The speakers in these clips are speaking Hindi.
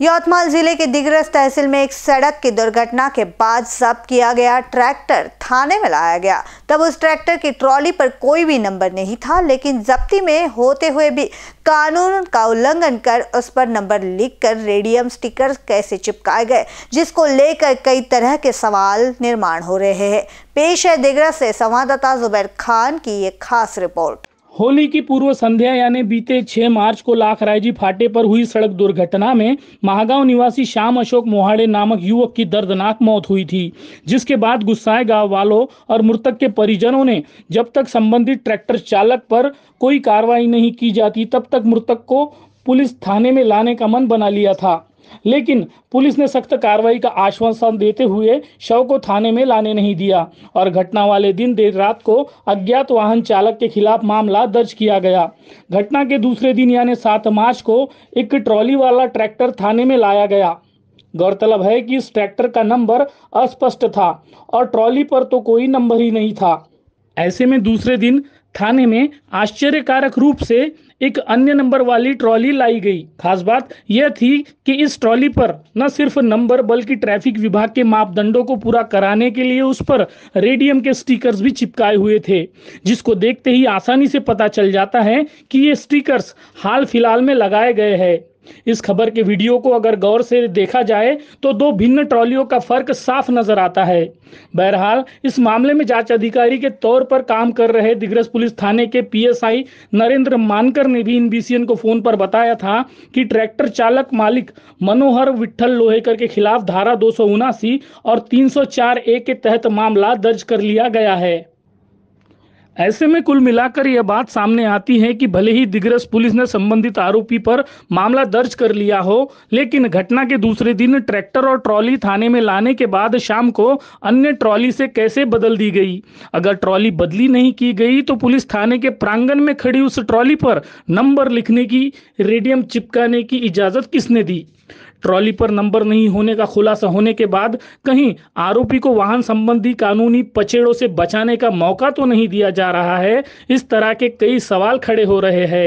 यवतमाल जिले के दिग्रस तहसील में एक सड़क की दुर्घटना के बाद जब्त किया गया ट्रैक्टर थाने में लाया गया तब उस ट्रैक्टर की ट्रॉली पर कोई भी नंबर नहीं था लेकिन जब्ती में होते हुए भी कानून का उल्लंघन कर उस पर नंबर लिख कर रेडियम स्टिकर कैसे चिपकाए गए जिसको लेकर कई तरह के सवाल निर्माण हो रहे हैं पेश है दिग्रस से संवाददाता जुबैर खान की एक खास रिपोर्ट होली की पूर्व संध्या यानी बीते 6 मार्च को लाखरायजी फाटे पर हुई सड़क दुर्घटना में महागांव निवासी श्याम अशोक मोहाड़े नामक युवक की दर्दनाक मौत हुई थी जिसके बाद गुस्साए गांव वालों और मृतक के परिजनों ने जब तक संबंधित ट्रैक्टर चालक पर कोई कार्रवाई नहीं की जाती तब तक मृतक को पुलिस थाने में लाने का मन बना लिया था लेकिन पुलिस ने सख्त कार्रवाई का आश्वासन देते हुए शव को थाने में लाने नहीं दिया और घटना वाले दिन देर रात को अज्ञात वाहन चालक के खिलाफ मामला दर्ज किया गया घटना के दूसरे दिन यानी सात मार्च को एक ट्रॉली वाला ट्रैक्टर थाने में लाया गया गौरतलब है कि इस ट्रैक्टर का नंबर अस्पष्ट था और ट्रॉली पर तो कोई नंबर ही नहीं था ऐसे में दूसरे दिन थाने में आश्चर्यकारक रूप से एक अन्य नंबर वाली ट्रॉली लाई गई खास बात यह थी कि इस ट्रॉली पर न सिर्फ नंबर बल्कि ट्रैफिक विभाग के मापदंडों को पूरा कराने के लिए उस पर रेडियम के स्टिकर्स भी चिपकाए हुए थे जिसको देखते ही आसानी से पता चल जाता है कि ये स्टिकर्स हाल फिलहाल में लगाए गए हैं इस खबर के वीडियो को अगर गौर से देखा जाए तो दो भिन्न ट्रॉलियों का फर्क साफ नजर आता है बहरहाल इस मामले में जांच अधिकारी के तौर पर काम कर रहे दिग्रस पुलिस थाने के पीएसआई नरेंद्र मानकर ने भी इन बीसीएन को फोन पर बताया था कि ट्रैक्टर चालक मालिक मनोहर विठल लोहेकर के खिलाफ धारा दो और तीन सौ ए के तहत मामला दर्ज कर लिया गया है ऐसे में कुल मिलाकर यह बात सामने आती है कि भले ही दिग्रस पुलिस ने संबंधित आरोपी पर मामला दर्ज कर लिया हो लेकिन घटना के दूसरे दिन ट्रैक्टर और ट्रॉली थाने में लाने के बाद शाम को अन्य ट्रॉली से कैसे बदल दी गई अगर ट्रॉली बदली नहीं की गई तो पुलिस थाने के प्रांगण में खड़ी उस ट्रॉली पर नंबर लिखने की रेडियम चिपकाने की इजाजत किसने दी ट्रॉली पर नंबर नहीं होने का खुलासा होने के बाद कहीं आरोपी को वाहन संबंधी कानूनी पचेड़ों से बचाने का मौका तो नहीं दिया जा रहा है इस तरह के कई सवाल खड़े हो रहे हैं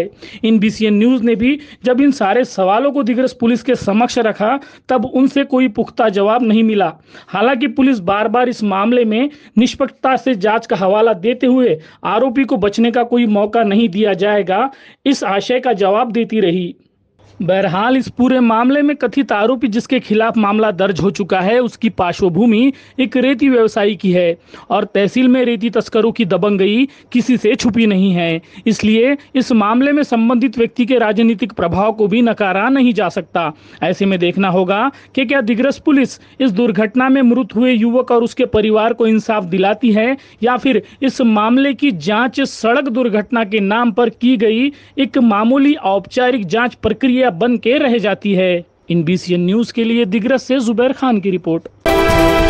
इन बीसीएन न्यूज ने भी जब इन सारे सवालों को दिग्रस पुलिस के समक्ष रखा तब उनसे कोई पुख्ता जवाब नहीं मिला हालांकि पुलिस बार बार इस मामले में निष्पक्षता से जांच का हवाला देते हुए आरोपी को बचने का कोई मौका नहीं दिया जाएगा इस आशय का जवाब देती रही बहरहाल इस पूरे मामले में कथित आरोपी जिसके खिलाफ मामला दर्ज हो चुका है उसकी पार्श्वभूमि एक रेती व्यवसायी की है और तहसील में रेती तस्करों की दबंगई किसी से छुपी नहीं है इसलिए इस मामले में संबंधित व्यक्ति के राजनीतिक प्रभाव को भी नकारा नहीं जा सकता ऐसे में देखना होगा कि क्या दिग्रस पुलिस इस दुर्घटना में मृत हुए युवक और उसके परिवार को इंसाफ दिलाती है या फिर इस मामले की जांच सड़क दुर्घटना के नाम पर की गई एक मामूली औपचारिक जांच प्रक्रिया समस्या बन के रह जाती है इन बी न्यूज़ के लिए दिग्रस से जुबैर खान की रिपोर्ट